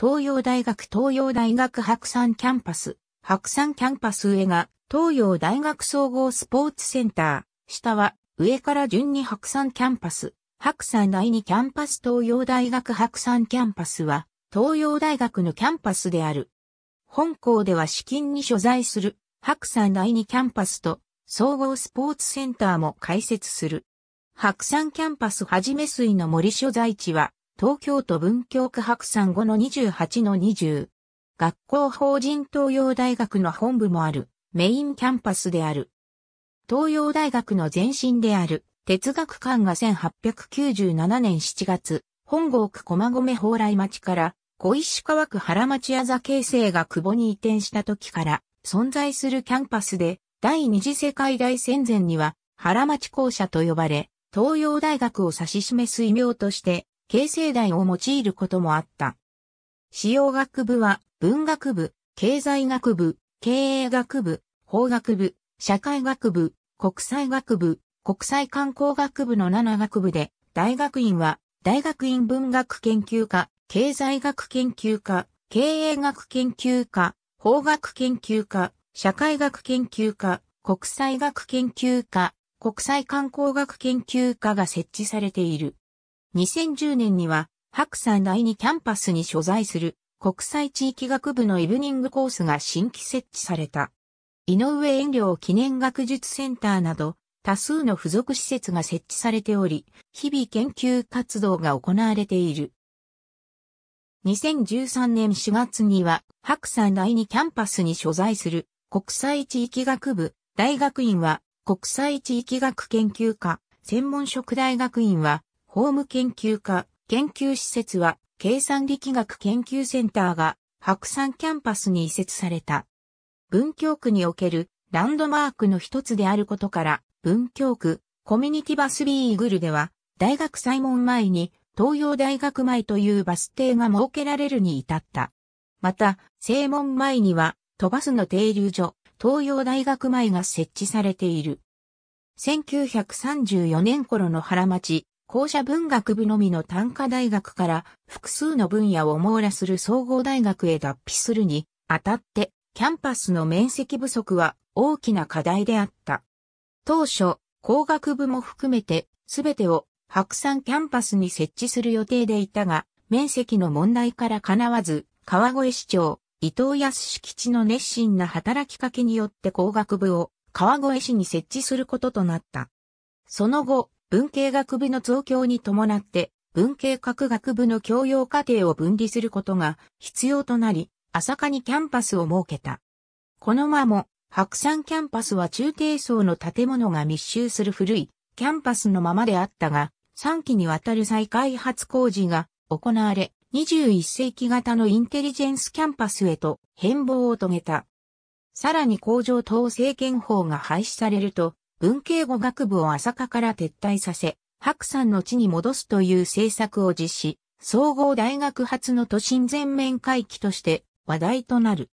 東洋大学東洋大学白山キャンパス、白山キャンパス上が東洋大学総合スポーツセンター、下は上から順に白山キャンパス、白山第二キャンパス東洋大学白山キャンパスは東洋大学のキャンパスである。本校では資金に所在する白山第二キャンパスと総合スポーツセンターも開設する。白山キャンパスはじめ水の森所在地は東京都文京区白山後の28の20。学校法人東洋大学の本部もある、メインキャンパスである。東洋大学の前身である、哲学館が1897年7月、本郷区駒込蓬莱町から、小石川区原町屋座形成が久保に移転した時から、存在するキャンパスで、第二次世界大戦前には、原町校舎と呼ばれ、東洋大学を指し示す異名として、形成台を用いることもあった。使用学部は文学部、経済学部、経営学部、法学部、社会学部、国際学部、国際観光学部の7学部で、大学院は大学院文学研究科、経済学研究科、経営学研究科、法学研究科、社会学研究科、国際学研究科、国際観光学研究科が設置されている。2010年には、白山第二キャンパスに所在する国際地域学部のイブニングコースが新規設置された。井上遠慮記念学術センターなど多数の付属施設が設置されており、日々研究活動が行われている。2013年4月には白山第二キャンパスに所在する国際地域学部大学院は国際地域学研究科専門職大学院は法務研究科、研究施設は、計算力学研究センターが、白山キャンパスに移設された。文京区におけるランドマークの一つであることから、文京区コミュニティバスビーイグルでは、大学採門前に東洋大学前というバス停が設けられるに至った。また、正門前には、都バスの停留所、東洋大学前が設置されている。1934年頃の原町、校舎文学部のみの短科大学から複数の分野を網羅する総合大学へ脱皮するにあたって、キャンパスの面積不足は大きな課題であった。当初、工学部も含めて全てを白山キャンパスに設置する予定でいたが、面積の問題から叶わず、川越市長、伊藤康吉の熱心な働きかけによって工学部を川越市に設置することとなった。その後、文系学部の増強に伴って、文系各学部の教養課程を分離することが必要となり、朝霞にキャンパスを設けた。この間も、白山キャンパスは中低層の建物が密集する古いキャンパスのままであったが、3期にわたる再開発工事が行われ、21世紀型のインテリジェンスキャンパスへと変貌を遂げた。さらに工場等政権法が廃止されると、文系語学部を浅香から撤退させ、白山の地に戻すという政策を実施、総合大学発の都心全面回帰として話題となる。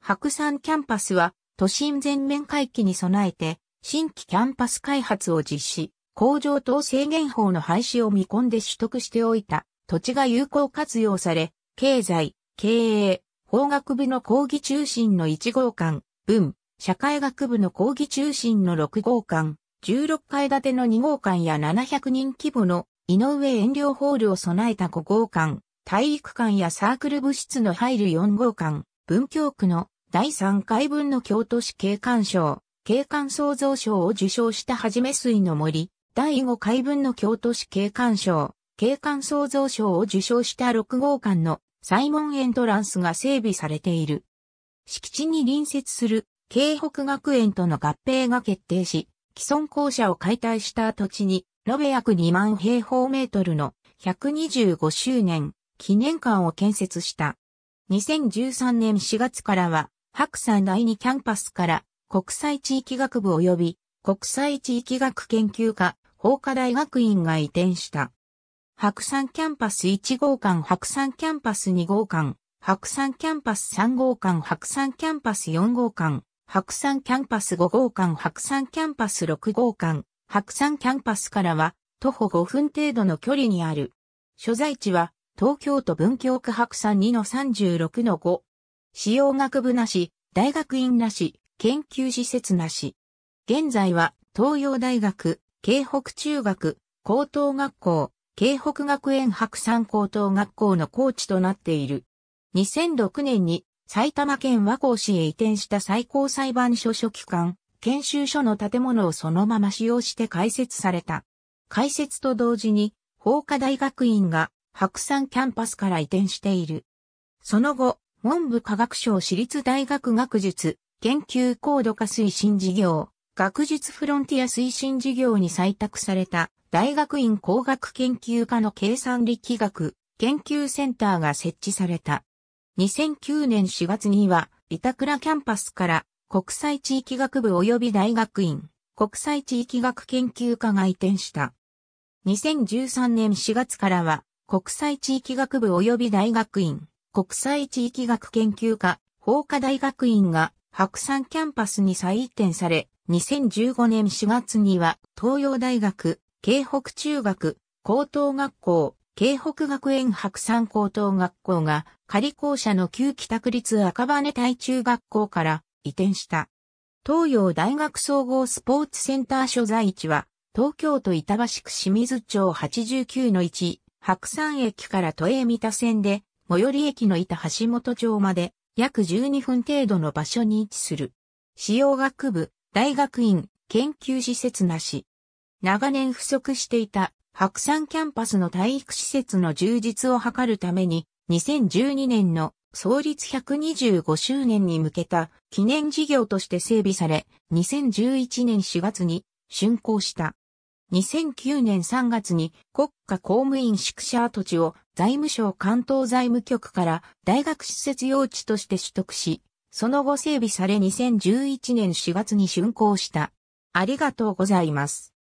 白山キャンパスは都心全面回帰に備えて新規キャンパス開発を実施、工場等制限法の廃止を見込んで取得しておいた土地が有効活用され、経済、経営、法学部の講義中心の1号館、文、社会学部の講義中心の6号館、16階建ての2号館や700人規模の井上遠慮ホールを備えた5号館、体育館やサークル部室の入る4号館、文京区の第3回分の京都市景観賞、景観創造賞を受賞したはじめ水の森、第5回分の京都市景観賞、景観創造賞を受賞した6号館のサイモンエントランスが整備されている。敷地に隣接する京北学園との合併が決定し、既存校舎を解体した土地に、延べ約2万平方メートルの125周年記念館を建設した。2013年4月からは、白山第二キャンパスから国際地域学部及び国際地域学研究科法科大学院が移転した。白山キャンパス1号館、白山キャンパス2号館、白山キャンパス3号館、白山キャンパス4号館、白山キャンパス5号館、白山キャンパス6号館、白山キャンパスからは徒歩5分程度の距離にある。所在地は東京都文京区白山2の36の5。使用学部なし、大学院なし、研究施設なし。現在は東洋大学、京北中学、高等学校、京北学園白山高等学校のコーチとなっている。2006年に埼玉県和光市へ移転した最高裁判所書記官、研修所の建物をそのまま使用して開設された。開設と同時に、法科大学院が白山キャンパスから移転している。その後、文部科学省私立大学学術研究高度化推進事業、学術フロンティア推進事業に採択された大学院工学研究科の計算力学研究センターが設置された。2009年4月には、板倉キャンパスから国際地域学部及び大学院、国際地域学研究科が移転した。2013年4月からは、国際地域学部及び大学院、国際地域学研究科、法科大学院が白山キャンパスに再移転され、2015年4月には東洋大学、京北中学、高等学校、京北学園白山高等学校が仮校舎の旧北宅立赤羽台中学校から移転した。東洋大学総合スポーツセンター所在地は、東京都板橋区清水町89の1、白山駅から都営三田線で、最寄り駅の板橋本町まで、約12分程度の場所に位置する。使用学部、大学院、研究施設なし。長年不足していた白山キャンパスの体育施設の充実を図るために、2012年の創立125周年に向けた記念事業として整備され、2011年4月に竣工した。2009年3月に国家公務員宿舎跡地を財務省関東財務局から大学施設用地として取得し、その後整備され2011年4月に竣工した。ありがとうございます。